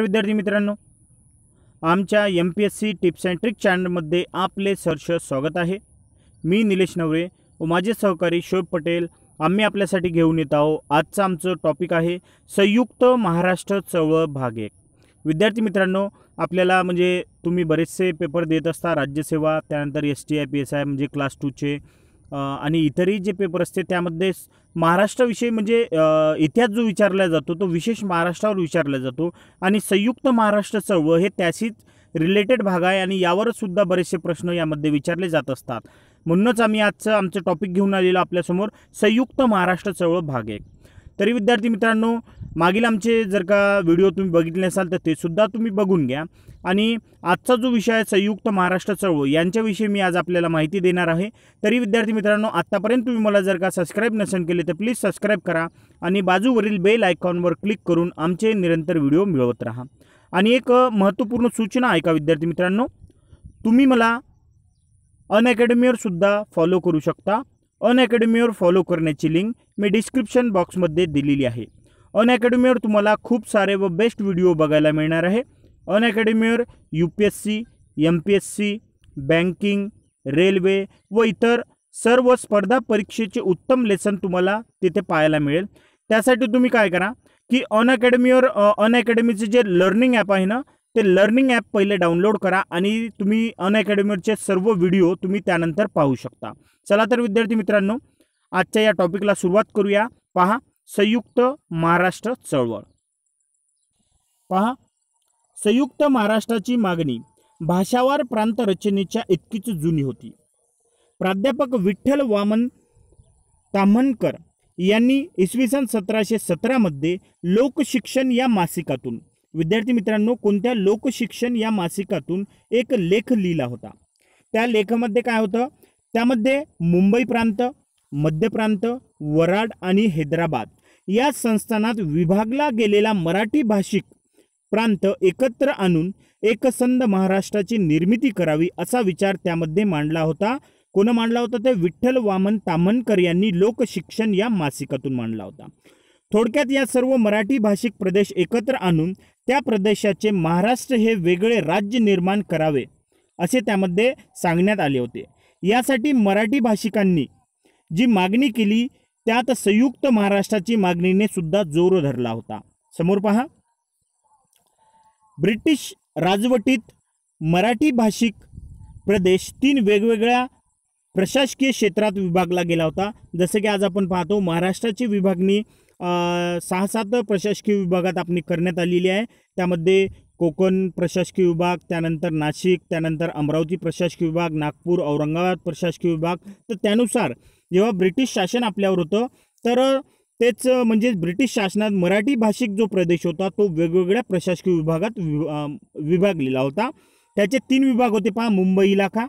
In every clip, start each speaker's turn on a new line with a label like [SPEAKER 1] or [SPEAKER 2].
[SPEAKER 1] विद्यार्थी मित्रांनो आमच्या M P S C tips and trick चॅनलमध्ये आपले सहर्ष स्वागत आहे मी निलेश नवरे व माझे सहकारी शोभ पटेल आम्ही आपल्यासाठी घेऊन येत आहोत आजचं आमचं टॉपिक आहे संयुक्त महाराष्ट्र चळवळ भाग एक विद्यार्थी मित्रांनो आपल्याला म्हणजे तुम्ही बरेचसे पेपर देत असता राज्यसेवा त्यानंतर S T I P S I म्हणजे क्लास टूचे आणि इतरही जे पेपर असते त्यामध्ये महाराष्ट्राविषयी म्हणजे इतिहास जो विचारला जातो तो विशेष महाराष्ट्रावर विचारला जातो आणि संयुक्त महाराष्ट्र चळवळ हे त्याशीच रिलेटेड भाग आहे आणि यावरचसुद्धा सुद्धा बरेचसे प्रश्न यामध्ये विचारले जात असतात म्हणूनच आम्ही आजचं आमचं टॉपिक घेऊन आलेलो आपल्यासमोर संयुक्त महाराष्ट्र चळवळ भाग एक तरी विद्यार्थी मित्रांनो मागील आमचे जर का व्हिडिओ तुम्ही बघितले असाल तर ते सुद्धा तुम्ही बघून घ्या आणि आजचा जो विषय आहे संयुक्त महाराष्ट्र चळवळ यांच्याविषयी मी आज आपल्याला माहिती देणार आहे तरी विद्यार्थी मित्रांनो आत्तापर्यंत तुम्ही मला जर का सबस्क्राईब नसेल केले तर प्लीज सबस्क्राईब करा आणि बाजूवरील बेल आयकॉनवर क्लिक करून आमचे निरंतर व्हिडिओ मिळवत राहा आणि एक महत्त्वपूर्ण सूचना ऐका विद्यार्थी मित्रांनो तुम्ही मला अनअकॅडमीवर सुद्धा फॉलो करू शकता ऑन फॉलो करण्याची लिंक मी डिस्क्रिप्शन बॉक्समध्ये दिलेली आहे ऑन तुम्हाला खूप सारे व बेस्ट व्हिडिओ बघायला मिळणार आहे on U P S C M P S C banking railway व इतर सर्व स्पर्धा परीक्षेचे उत्तम लेसन तुम्हाला तिथे पाहायला मिळेल त्यासाठी तुम्ही काय करा की ऑन अकॅडमीवर जे लर्निंग ॲप आहे ना ते लर्निंग ॲप पहिले डाउनलोड करा आणि तुम्ही अनअकॅडमीचे सर्व व्हिडिओ तुम्ही त्यानंतर पाहू शकता चला तर विद्यार्थी मित्रांनो आजच्या या टॉपिकला सुरुवात करूया पहा संयुक्त महाराष्ट्र चळवळ पहा संयुक्त महाराष्ट्राची मागणी भाषावार प्रांत रचनेच्या इतकीच जुनी होती प्राध्यापक विठ्ठल वामन ताम्हणकर यांनी इसवी सन सतराशे सतरामध्ये लोकशिक्षण या मासिकातून विद्यार्थी मित्रांनो कोणत्या लोकशिक्षण या मासिकातून एक लेख लिहिला होता त्या लेखामध्ये काय होतं त्यामध्ये मुंबई प्रांत मध्य प्रांत वराड आणि हैदराबाद या संस्थानात विभागला गेलेला मराठी भाषिक प्रांत एकत्र आणून एकसंध महाराष्ट्राची निर्मिती करावी असा विचार त्यामध्ये मांडला होता कोण मांडला होता ते विठ्ठल वामन तामनकर यांनी लोकशिक्षण या मासिकातून मांडला होता थोडक्यात या सर्व मराठी भाषिक प्रदेश एकत्र आणून त्या प्रदेशाचे महाराष्ट्र हे वेगळे राज्य निर्माण करावे असे त्यामध्ये सांगण्यात आले होते यासाठी मराठी भाषिकांनी जी मागणी केली त्यात संयुक्त महाराष्ट्राची मागणीने सुद्धा जोर धरला होता समोर पहा ब्रिटिश राजवटीत मराठी भाषिक प्रदेश तीन वेगवेगळ्या प्रशासकीय क्षेत्रात विभागला गेला होता जसं की आज आपण पाहतो महाराष्ट्राची विभागणी सहा सात प्रशासकीय विभागात आपली करण्यात आलेली आहे त्यामध्ये कोकण प्रशासकीय विभाग त्यानंतर नाशिक त्यानंतर अमरावती प्रशासकीय विभाग नागपूर औरंगाबाद प्रशासकीय विभाग तर त्यानुसार जेव्हा ब्रिटिश शासन आपल्यावर होतं तर तेच म्हणजे ब्रिटिश शासनात मराठी भाषिक जो प्रदेश होता तो वेगवेगळ्या प्रशासकीय विभागात विभागलेला होता त्याचे तीन विभाग होते पहा मुंबई इलाखा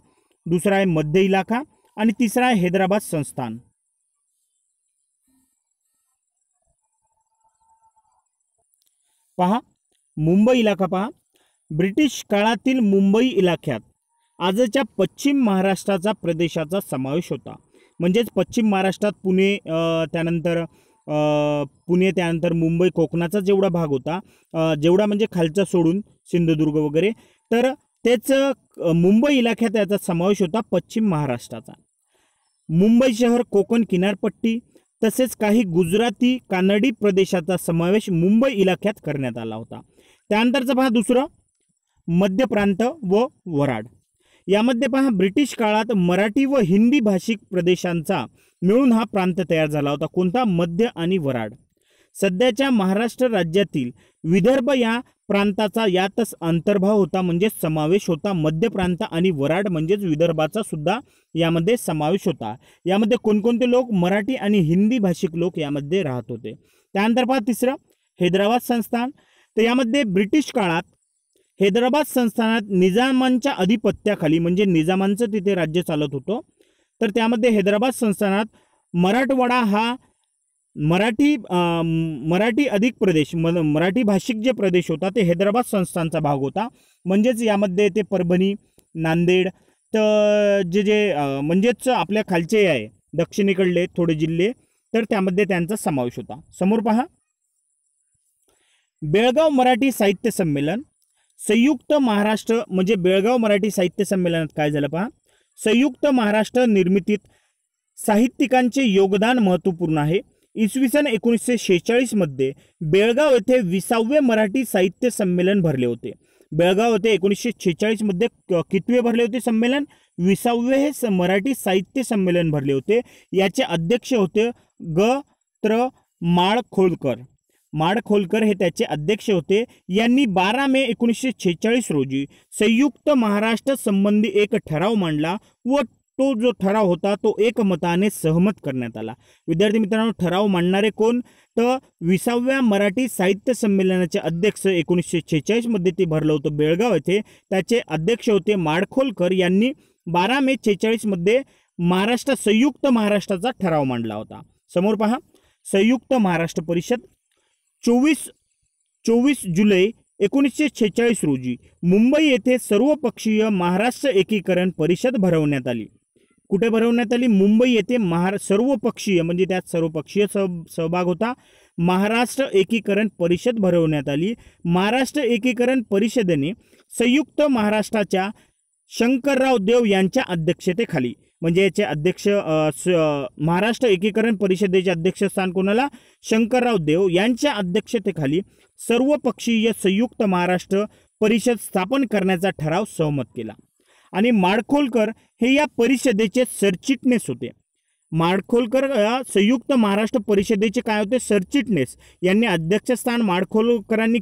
[SPEAKER 1] दुसरा आहे मध्य इलाखा आणि तिसरा आहे हैदराबाद संस्थान पहा मुंबई इलाका पहा ब्रिटिश काळातील मुंबई इलाक्यात आजच्या पश्चिम महाराष्ट्राचा प्रदेशाचा समावेश होता म्हणजेच पश्चिम महाराष्ट्रात पुणे त्यानंतर पुणे त्यानंतर मुंबई कोकणाचा जेवढा भाग होता जेवढा म्हणजे खालचा सोडून सिंधुदुर्ग वगैरे तर तेच मुंबई इलाक्यात याचा समावेश होता पश्चिम महाराष्ट्राचा मुंबई शहर कोकण किनारपट्टी तसेच काही गुजराती कानडी प्रदेशाचा समावेश मुंबई इलाख्यात करण्यात आला होता त्यानंतरचा पहा दुसरं मध्य प्रांत व वराड यामध्ये पहा ब्रिटिश काळात मराठी व हिंदी भाषिक प्रदेशांचा मिळून हा प्रांत तयार झाला होता कोणता मध्य आणि वराड सध्याच्या महाराष्ट्र राज्यातील विदर्भ या प्रांताचा यातच अंतर्भाव होता म्हणजे समावेश होता मध्य प्रांत आणि वराड म्हणजेच विदर्भाचा सुद्धा यामध्ये समावेश होता यामध्ये कोणकोणते लोक मराठी आणि हिंदी भाषिक लोक यामध्ये राहत होते त्यानंतर पहा तिसरं हैदराबाद संस्थान तर यामध्ये ब्रिटिश काळात हैदराबाद संस्थानात निजामांच्या अधिपत्याखाली म्हणजे निजामांचं तिथे राज्य चालत होतं तर त्यामध्ये हैदराबाद संस्थानात मराठवाडा हा मराठी मराठी अधिक प्रदेश म मराठी भाषिक जे प्रदेश होता ते हैदराबाद संस्थांचा भाग होता म्हणजेच यामध्ये ते परभणी नांदेड तर जे जे म्हणजेच आपल्या खालचे आहे दक्षिणेकडले थोडे जिल्हे तर त्यामध्ये त्यांचा समावेश होता समोर पहा बेळगाव मराठी साहित्य संमेलन संयुक्त महाराष्ट्र म्हणजे बेळगाव मराठी साहित्य संमेलनात काय झालं पहा संयुक्त महाराष्ट्र निर्मितीत साहित्यिकांचे योगदान महत्त्वपूर्ण आहे इसवी सन एकोणीसशे शेहेचाळीसमध्ये बेळगाव येथे विसावे मराठी साहित्य संमेलन भरले होते बेळगाव येथे एकोणीसशे छेचाळीसमध्ये कितवे भरले होते संमेलन विसावे हे मराठी साहित्य संमेलन भरले होते याचे अध्यक्ष होते ग त्र माळखोलकर खोलकर हे त्याचे अध्यक्ष होते यांनी बारा मे एकोणीसशे छेचाळीस रोजी संयुक्त महाराष्ट्र संबंधी एक ठराव मांडला व तो जो ठराव होता तो एकमताने सहमत करण्यात आला विद्यार्थी मित्रांनो ठराव मांडणारे कोण तर विसाव्या मराठी साहित्य संमेलनाचे अध्यक्ष एकोणीसशे मध्ये ते भरलं होतं बेळगाव येथे त्याचे अध्यक्ष होते माडखोलकर यांनी बारा मे मध्ये महाराष्ट्र संयुक्त महाराष्ट्राचा ठराव मांडला होता समोर पहा संयुक्त महाराष्ट्र परिषद चोवीस चोवीस जुलै एकोणीसशे छेचाळीस रोजी मुंबई येथे सर्वपक्षीय महाराष्ट्र एकीकरण परिषद भरवण्यात आली कुठे भरवण्यात आली मुंबई येथे महारा सर्वपक्षीय म्हणजे त्यात सर्वपक्षीय सह सहभाग होता महाराष्ट्र एकीकरण परिषद भरवण्यात आली महाराष्ट्र एकीकरण परिषदेने संयुक्त महाराष्ट्राच्या शंकरराव देव यांच्या अध्यक्षतेखाली म्हणजे याचे अध्यक्ष महाराष्ट्र एकीकरण परिषदेचे अध्यक्षस्थान कोणाला शंकरराव देव यांच्या अध्यक्षतेखाली सर्वपक्षीय संयुक्त महाराष्ट्र परिषद स्थापन करण्याचा ठराव सहमत केला आणि माडखोलकर हे या परिषदेचे सरचिटणीस होते माडखोलकर संयुक्त महाराष्ट्र परिषदेचे काय होते सरचिटणीस यांनी अध्यक्षस्थान माडखोलकरांनी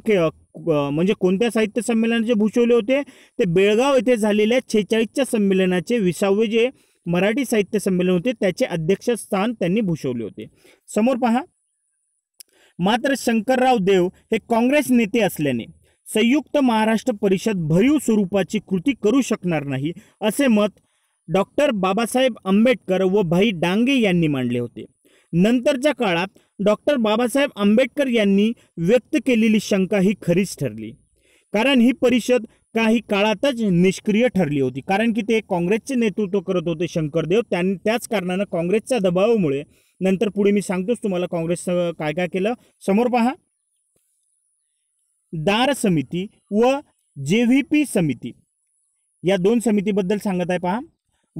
[SPEAKER 1] म्हणजे कोणत्या साहित्य संमेलनाचे भूषवले होते ते बेळगाव येथे झालेल्या छेचाळीसच्या संमेलनाचे विसावे जे मराठी साहित्य संमेलन होते त्याचे अध्यक्षस्थान त्यांनी भूषवले होते समोर पहा मात्र शंकरराव देव हे काँग्रेस नेते असल्याने संयुक्त महाराष्ट्र परिषद भरीव स्वरूपाची कृती करू शकणार नाही असे मत डॉक्टर बाबासाहेब आंबेडकर व भाई डांगे यांनी मांडले होते नंतरच्या काळात डॉक्टर बाबासाहेब आंबेडकर यांनी व्यक्त केलेली शंका ही खरीच ठरली कारण ही परिषद काही काळातच निष्क्रिय ठरली होती कारण की ते काँग्रेसचे नेतृत्व करत होते शंकरदेव त्यांनी त्याच कारणानं काँग्रेसच्या दबावामुळे नंतर पुढे मी सांगतोच तुम्हाला काँग्रेसचं काय काय केलं समोर पहा दार समिती व जे व्ही पी समिती या दोन समितीबद्दल सांगत आहे पहा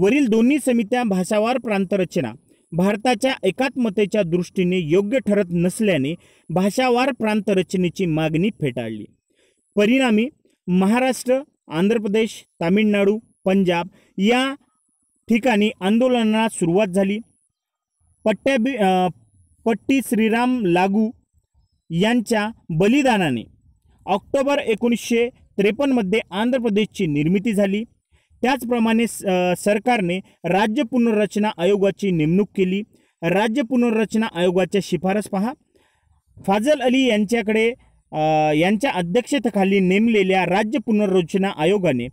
[SPEAKER 1] वरील दोन्ही समित्या भाषावार प्रांतरचना भारताच्या एकात्मतेच्या दृष्टीने योग्य ठरत नसल्याने भाषावार प्रांतरचनेची मागणी फेटाळली परिणामी महाराष्ट्र आंध्र प्रदेश तामिळनाडू पंजाब या ठिकाणी आंदोलनाला सुरुवात झाली पट्ट्याबी पट्टी श्रीराम लागू यांच्या बलिदानाने ऑक्टोबर एकोणीसशे त्रेपन्नमध्ये आंध्र प्रदेशची निर्मिती झाली त्याचप्रमाणे सरकारने राज्य पुनर्रचना आयोगाची नेमणूक केली राज्य पुनर्रचना आयोगाच्या शिफारस पहा फाजल अली यांच्याकडे यांच्या अध्यक्षतेखाली नेमलेल्या राज्य पुनर्रचना आयोगाने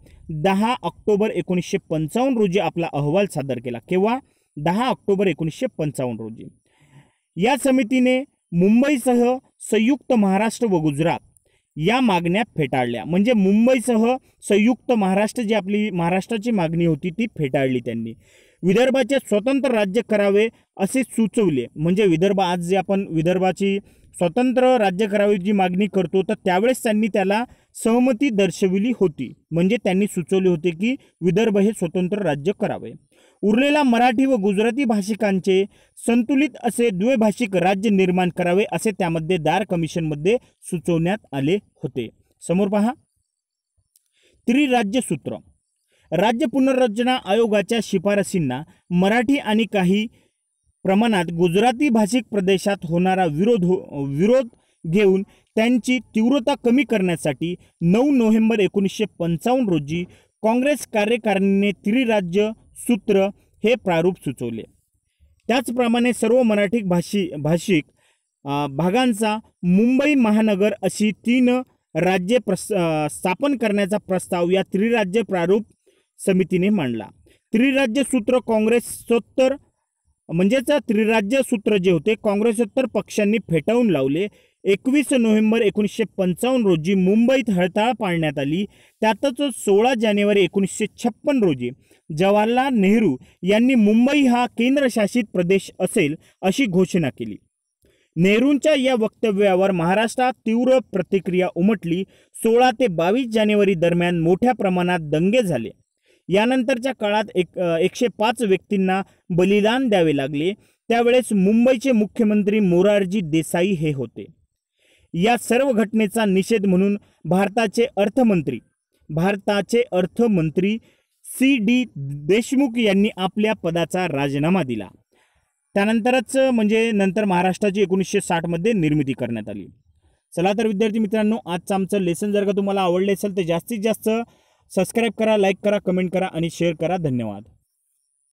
[SPEAKER 1] दहा ऑक्टोबर एकोणीसशे पंचावन्न रोजी आपला अहवाल सादर केला केव्हा दहा ऑक्टोबर एकोणीसशे पंचावन्न रोजी या समितीने मुंबईसह संयुक्त महाराष्ट्र व गुजरात या मागण्या फेटाळल्या म्हणजे मुंबईसह संयुक्त महाराष्ट्र जी आपली महाराष्ट्राची मागणी होती ती फेटाळली त्यांनी विदर्भाचे स्वतंत्र राज्य करावे असे सुचवले म्हणजे विदर्भ आज जे आपण विदर्भाची स्वतंत्र राज्य करावी जी मागणी करतो तर त्यावेळेस त्यांनी त्याला सहमती दर्शविली होती म्हणजे त्यांनी सुचवले होते की विदर्भ हे स्वतंत्र राज्य करावे उरलेला मराठी व गुजराती भाषिकांचे संतुलित असे द्वैभाषिक राज्य निर्माण करावे असे त्यामध्ये दार कमिशनमध्ये सुचवण्यात आले होते समोर पहा त्रिराज्य सूत्र राज्य पुनर्रचना आयोगाच्या शिफारसींना मराठी आणि काही प्रमाणात गुजराती भाषिक प्रदेशात होणारा विरोध हो विरोध घेऊन त्यांची तीव्रता कमी करण्यासाठी नऊ नोव्हेंबर एकोणीसशे पंचावन्न रोजी काँग्रेस कार्यकारिणीने त्रिराज्य सूत्र हे प्रारूप सुचवले त्याचप्रमाणे सर्व मराठी भाषी भाषिक भागांचा मुंबई महानगर अशी तीन राज्ये प्रस स्थापन करण्याचा प्रस्ताव या त्रिराज्य प्रारूप समितीने मांडला त्रिराज्य सूत्र काँग्रेसोत्तर म्हणजेच त्रिराज्य सूत्र जे होते काँग्रेसोत्तर पक्षांनी फेटाळून लावले एकवीस नोव्हेंबर एकोणीसशे पंचावन्न रोजी मुंबईत हळताळ पाळण्यात आली त्यातच सोळा जानेवारी एकोणीसशे छप्पन रोजी जवाहरलाल नेहरू यांनी मुंबई हा केंद्रशासित प्रदेश असेल अशी घोषणा केली नेहरूंच्या या वक्तव्यावर महाराष्ट्रात तीव्र प्रतिक्रिया उमटली सोळा ते बावीस जानेवारी दरम्यान मोठ्या प्रमाणात दंगे झाले यानंतरच्या काळात एक एकशे पाच व्यक्तींना बलिदान द्यावे लागले त्यावेळेस मुंबईचे मुख्यमंत्री मोरारजी देसाई हे होते या सर्व घटनेचा निषेध म्हणून भारताचे अर्थमंत्री भारताचे अर्थमंत्री सी डी देशमुख यांनी आपल्या पदाचा राजीनामा दिला त्यानंतरच म्हणजे नंतर महाराष्ट्राची एकोणीसशे साठमध्ये निर्मिती करण्यात आली चला तर विद्यार्थी मित्रांनो आजचं आमचं लेसन जर का तुम्हाला आवडले असेल तर जास्तीत जास्त सबस्क्राईब करा लाईक करा कमेंट करा आणि शेअर करा धन्यवाद